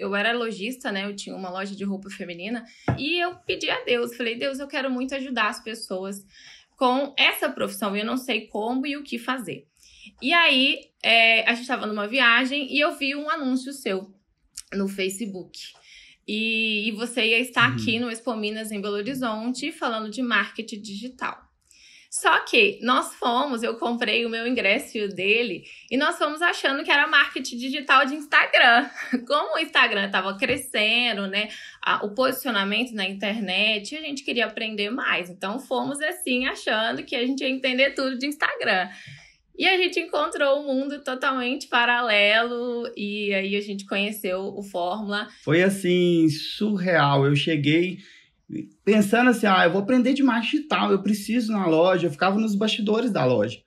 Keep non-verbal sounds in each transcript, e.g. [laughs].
eu era lojista, né? Eu tinha uma loja de roupa feminina e eu pedi a Deus, falei: "Deus, eu quero muito ajudar as pessoas com essa profissão, e eu não sei como e o que fazer". E aí, é, a gente estava numa viagem e eu vi um anúncio seu no Facebook. E, e você ia estar uhum. aqui no Expo Minas em Belo Horizonte falando de marketing digital. Só que nós fomos, eu comprei o meu ingresso e o dele, e nós fomos achando que era marketing digital de Instagram. [laughs] Como o Instagram estava crescendo, né? o posicionamento na internet, a gente queria aprender mais. Então fomos assim, achando que a gente ia entender tudo de Instagram. E a gente encontrou um mundo totalmente paralelo e aí a gente conheceu o Fórmula. Foi assim, surreal. Eu cheguei pensando assim, ah, eu vou aprender de marketing tal eu preciso na loja, eu ficava nos bastidores da loja.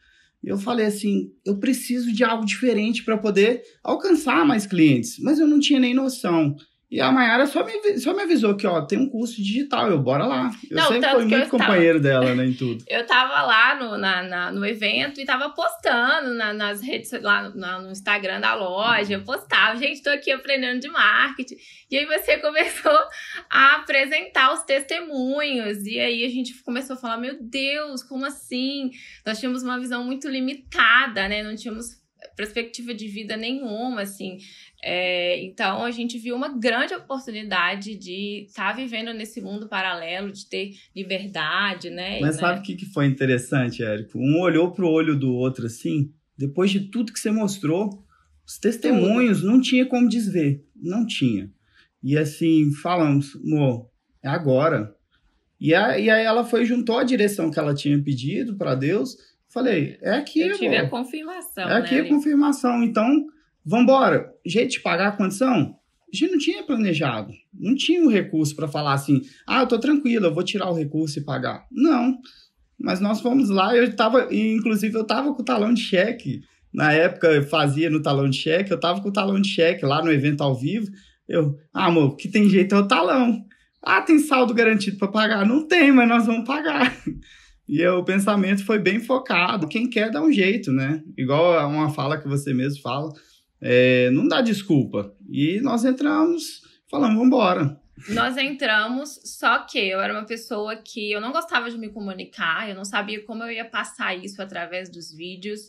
E eu falei assim, eu preciso de algo diferente para poder alcançar mais clientes, mas eu não tinha nem noção. E a Mayara só me, só me avisou que, ó, tem um curso digital, eu bora lá. Eu não, sempre fui muito companheiro tava, dela, né, em tudo. [laughs] Eu tava lá no, na, na, no evento e tava postando na, nas redes, lá no, no, Instagram da loja, eu postava, gente, tô aqui aprendendo de marketing. E aí você [laughs] começou a apresentar os testemunhos, e aí a gente começou a falar, meu Deus, como assim? Nós tínhamos uma visão muito limitada, né, não tínhamos perspectiva de vida nenhuma, assim. É, então a gente viu uma grande oportunidade de estar tá vivendo nesse mundo paralelo, de ter liberdade, né? Mas e, né? sabe o né? que, que foi interessante, Érico? Um olhou pro olho do outro assim, depois de tudo que você mostrou, os testemunhos não tinha como desver, não tinha. E assim, falamos, amor, é agora. e aí ela foi juntou a direção que ela tinha pedido para Deus Falei, é, é aqui, Eu tive amor. a confirmação, É né, aqui né, a confirmação. Então, vambora. Jeito de pagar a condição? A gente não tinha planejado. Não tinha o recurso para falar assim, ah, eu tô tranquila, eu vou tirar o recurso e pagar. Não. Mas nós fomos lá, eu tava, inclusive eu tava com o talão de cheque. Na época eu fazia no talão de cheque, eu tava com o talão de cheque lá no evento ao vivo. Eu, ah, amor, que tem jeito é o talão. Ah, tem saldo garantido para pagar? Não tem, mas nós vamos pagar. [laughs] E o pensamento foi bem focado. Quem quer dá um jeito, né? Igual uma fala que você mesmo fala, é, não dá desculpa. E nós entramos, falamos, vamos embora. Nós entramos, só que eu era uma pessoa que eu não gostava de me comunicar, eu não sabia como eu ia passar isso através dos vídeos.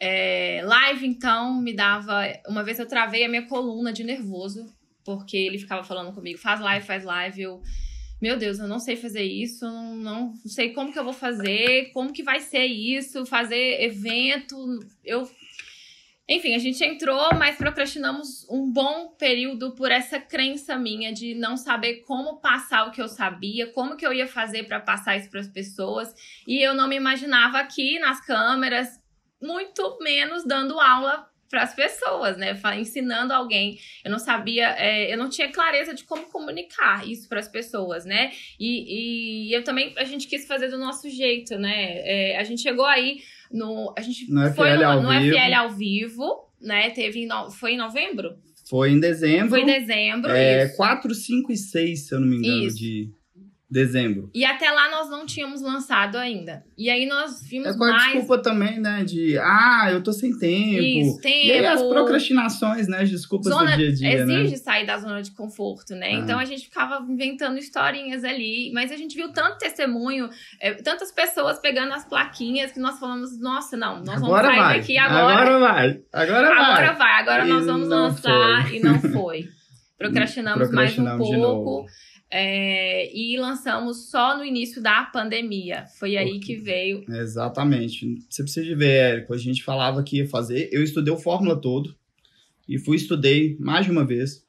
É, live, então, me dava. Uma vez eu travei a minha coluna de nervoso, porque ele ficava falando comigo: faz live, faz live. Eu meu Deus, eu não sei fazer isso, não, não sei como que eu vou fazer, como que vai ser isso, fazer evento, eu enfim, a gente entrou, mas procrastinamos um bom período por essa crença minha de não saber como passar o que eu sabia, como que eu ia fazer para passar isso para as pessoas. E eu não me imaginava aqui nas câmeras, muito menos dando aula para as pessoas, né? Ensinando alguém. Eu não sabia, é, eu não tinha clareza de como comunicar isso para as pessoas, né? E, e, eu também, a gente quis fazer do nosso jeito, né? É, a gente chegou aí no. A gente no foi FL no, no FL ao vivo, né? Teve no, foi em novembro? Foi em dezembro. Foi em dezembro. É, isso. 4, 5 e 6, se eu não me engano, isso. de. Dezembro. E até lá nós não tínhamos lançado ainda. E aí nós vimos é com mais... a desculpa também, né, de ah, eu tô sem tempo. Isso, tempo. E aí as procrastinações, né, as desculpas zona... do dia a dia, né? Exige né? sair da zona de conforto, né? Ah. Então a gente ficava inventando historinhas ali, mas a gente viu tanto testemunho, é, tantas pessoas pegando as plaquinhas que nós falamos, nossa, não, nós vamos agora sair vai. daqui agora. Agora vai. Agora vai. Agora vai, agora nós vamos lançar foi. e não [laughs] foi. Procrastinamos, Procrastinamos mais um pouco. É, e lançamos só no início da pandemia. Foi aí que veio. Exatamente. Você precisa de ver, Érico. A gente falava que ia fazer. Eu estudei o Fórmula todo e fui estudei mais de uma vez.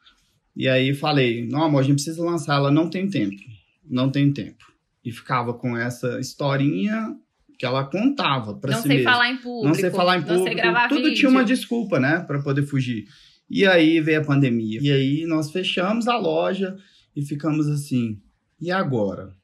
E aí falei, não, amor, a gente precisa lançar. Ela não tem tempo. Não tem tempo. E ficava com essa historinha que ela contava para si mesma. Não sei falar em público. Não sei falar em público. Tudo vídeo. tinha uma desculpa, né, para poder fugir. E aí veio a pandemia. E aí nós fechamos a loja e ficamos assim, e agora?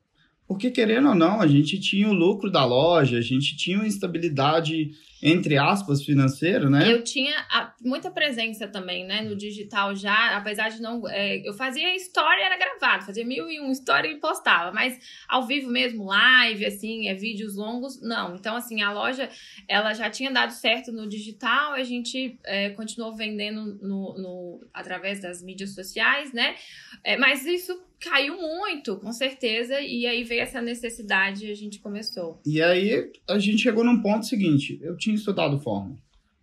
Porque, querendo ou não, a gente tinha o lucro da loja, a gente tinha uma estabilidade entre aspas, financeiro, né? Eu tinha ah, muita presença também, né, no digital já, apesar de não. É, eu fazia história, era gravado, fazia mil e um história e postava, mas ao vivo mesmo, live, assim, é, vídeos longos, não. Então, assim, a loja, ela já tinha dado certo no digital, a gente é, continuou vendendo no, no, através das mídias sociais, né? É, mas isso caiu muito, com certeza, e aí veio essa necessidade e a gente começou. E aí a gente chegou num ponto seguinte, eu tinha tinha estudado forma.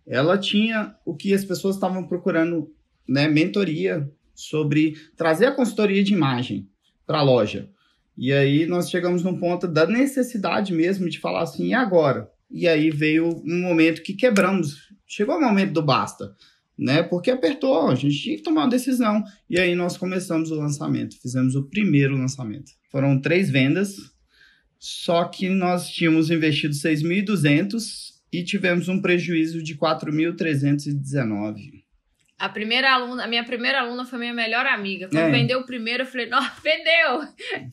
Ela tinha o que as pessoas estavam procurando, né, mentoria sobre trazer a consultoria de imagem para a loja. E aí nós chegamos num ponto da necessidade mesmo de falar assim, e agora? E aí veio um momento que quebramos, chegou o momento do basta, né? Porque apertou, a gente tinha que tomar uma decisão. E aí nós começamos o lançamento, fizemos o primeiro lançamento. Foram três vendas, só que nós tínhamos investido 6.200 e tivemos um prejuízo de 4.319. A primeira aluna, a minha primeira aluna foi minha melhor amiga. Quando é. vendeu o primeiro, eu falei, não, vendeu!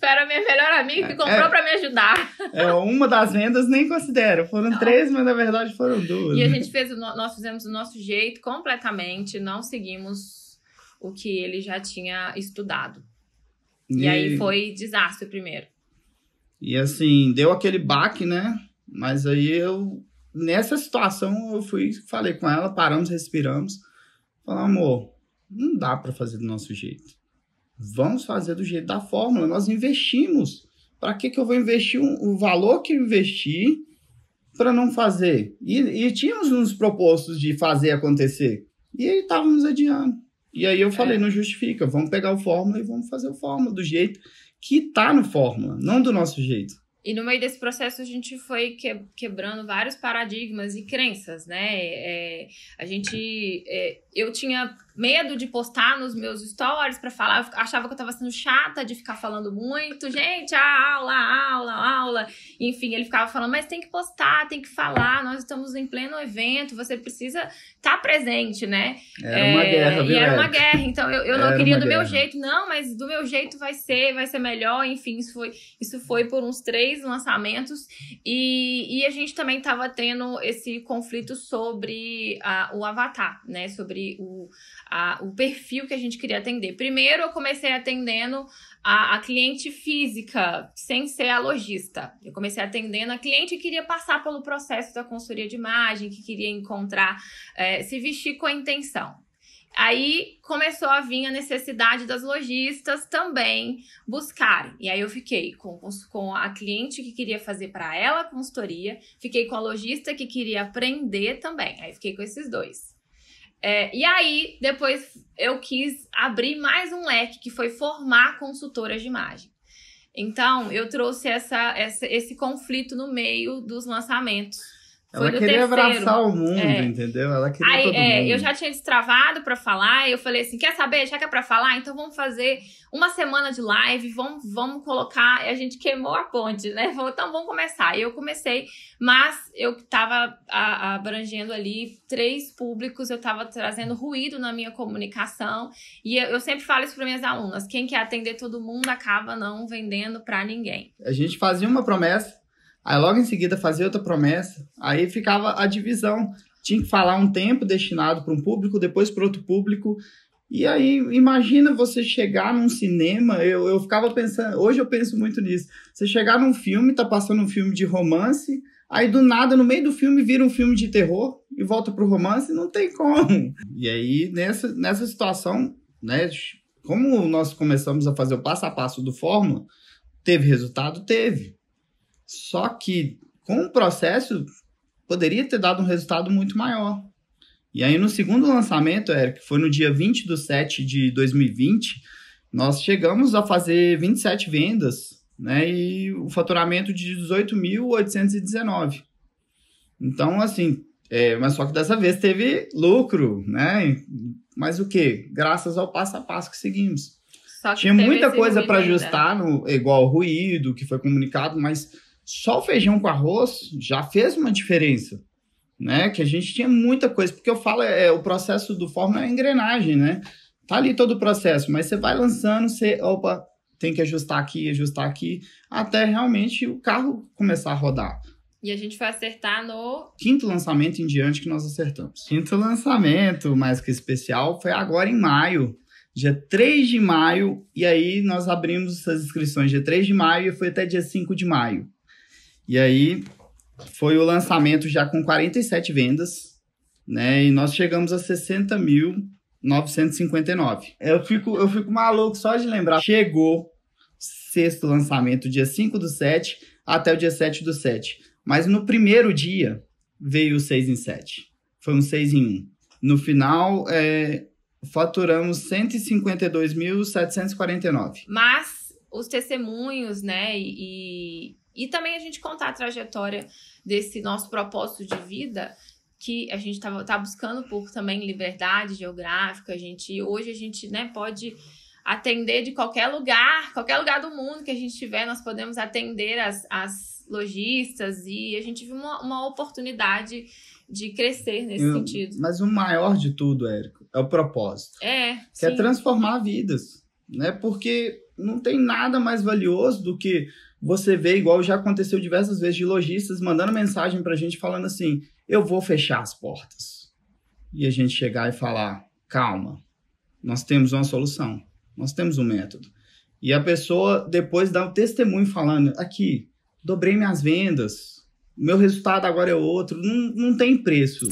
Era [laughs] minha melhor amiga que é. comprou é, para me ajudar. É, uma das vendas nem considero. Foram não. três, mas na verdade foram duas. E a né? gente fez, o, nós fizemos o nosso jeito completamente, não seguimos o que ele já tinha estudado. E, e aí foi desastre primeiro. E assim, deu aquele baque, né? Mas aí eu nessa situação eu fui, falei com ela, paramos, respiramos. falou amor, não dá para fazer do nosso jeito. Vamos fazer do jeito da fórmula. Nós investimos. Para que, que eu vou investir um, o valor que eu investi para não fazer? E, e, tínhamos uns propostos de fazer acontecer. E estávamos adiando. E aí eu falei, é. não justifica, vamos pegar o fórmula e vamos fazer o fórmula do jeito que está no fórmula, não do nosso jeito. E no meio desse processo a gente foi quebrando vários paradigmas e crenças, né? É, a gente. É, eu tinha medo de postar nos meus stories para falar. Eu achava que eu tava sendo chata de ficar falando muito. Gente, aula, aula, aula. Enfim, ele ficava falando, mas tem que postar, tem que falar. Nós estamos em pleno evento, você precisa estar tá presente, né? Era é, uma guerra, viu? E era uma guerra. Então eu, eu não queria do guerra. meu jeito, não, mas do meu jeito vai ser, vai ser melhor. Enfim, isso foi, isso foi por uns três lançamentos. E, e a gente também tava tendo esse conflito sobre a, o Avatar, né? Sobre o a, o perfil que a gente queria atender. Primeiro, eu comecei atendendo a, a cliente física, sem ser a lojista. Eu comecei atendendo a cliente que queria passar pelo processo da consultoria de imagem, que queria encontrar, é, se vestir com a intenção. Aí começou a vir a necessidade das lojistas também buscarem. E aí eu fiquei com, com a cliente que queria fazer para ela a consultoria, fiquei com a lojista que queria aprender também. Aí fiquei com esses dois. É, e aí, depois eu quis abrir mais um leque, que foi formar consultoras de imagem. Então, eu trouxe essa, essa esse conflito no meio dos lançamentos ela queria terceiro. abraçar o né? mundo, é. entendeu? Ela queria Aí, todo é, mundo. Eu já tinha destravado para falar, eu falei assim, quer saber? Já que é pra falar, então vamos fazer uma semana de live, vamos, vamos colocar... A gente queimou a ponte, né? Falou, então vamos começar. E eu comecei, mas eu tava a, abrangendo ali três públicos, eu tava trazendo ruído na minha comunicação. E eu, eu sempre falo isso para minhas alunas, quem quer atender todo mundo acaba não vendendo para ninguém. A gente fazia uma promessa Aí logo em seguida fazia outra promessa, aí ficava a divisão. Tinha que falar um tempo destinado para um público, depois para outro público. E aí, imagina você chegar num cinema, eu, eu ficava pensando, hoje eu penso muito nisso. Você chegar num filme, tá passando um filme de romance, aí do nada, no meio do filme, vira um filme de terror e volta pro romance, não tem como. E aí, nessa, nessa situação, né, como nós começamos a fazer o passo a passo do Fórmula, teve resultado? Teve. Só que com o processo poderia ter dado um resultado muito maior. E aí no segundo lançamento, Eric, foi no dia 20 de 7 de 2020, nós chegamos a fazer 27 vendas, né? E o faturamento de 18.819. Então, assim, é, mas só que dessa vez teve lucro, né? Mas o que? Graças ao passo a passo que seguimos. Que Tinha muita coisa para né? ajustar, no, igual ruído que foi comunicado, mas só o feijão com arroz já fez uma diferença, né? Que a gente tinha muita coisa, porque eu falo, é, o processo do fórmula é engrenagem, né? Tá ali todo o processo, mas você vai lançando, você, opa, tem que ajustar aqui, ajustar aqui, até realmente o carro começar a rodar. E a gente foi acertar no. Quinto lançamento em diante que nós acertamos. Quinto lançamento, mais que especial, foi agora em maio, dia 3 de maio, e aí nós abrimos as inscrições dia 3 de maio e foi até dia 5 de maio. E aí foi o lançamento já com 47 vendas, né? E nós chegamos a 60 mil Eu fico, eu fico maluco só de lembrar. Chegou sexto lançamento, dia 5 do 7 até o dia 7 do 7. Mas no primeiro dia veio o 6 em 7. Foi um 6 em 1. No final, é, faturamos 152.749. Mas os testemunhos, né, e e também a gente contar a trajetória desse nosso propósito de vida que a gente tá, tá buscando por também liberdade geográfica, a gente hoje a gente, né, pode atender de qualquer lugar, qualquer lugar do mundo que a gente tiver, nós podemos atender as, as lojistas e a gente viu uma, uma oportunidade de crescer nesse Eu, sentido. Mas o maior de tudo, Érico, é o propósito. É. Que é sim. é transformar vidas, né? Porque não tem nada mais valioso do que você vê, igual já aconteceu diversas vezes, de lojistas mandando mensagem para a gente falando assim: eu vou fechar as portas. E a gente chegar e falar: calma, nós temos uma solução, nós temos um método. E a pessoa depois dá o um testemunho falando: aqui, dobrei minhas vendas, meu resultado agora é outro, não, não tem preço.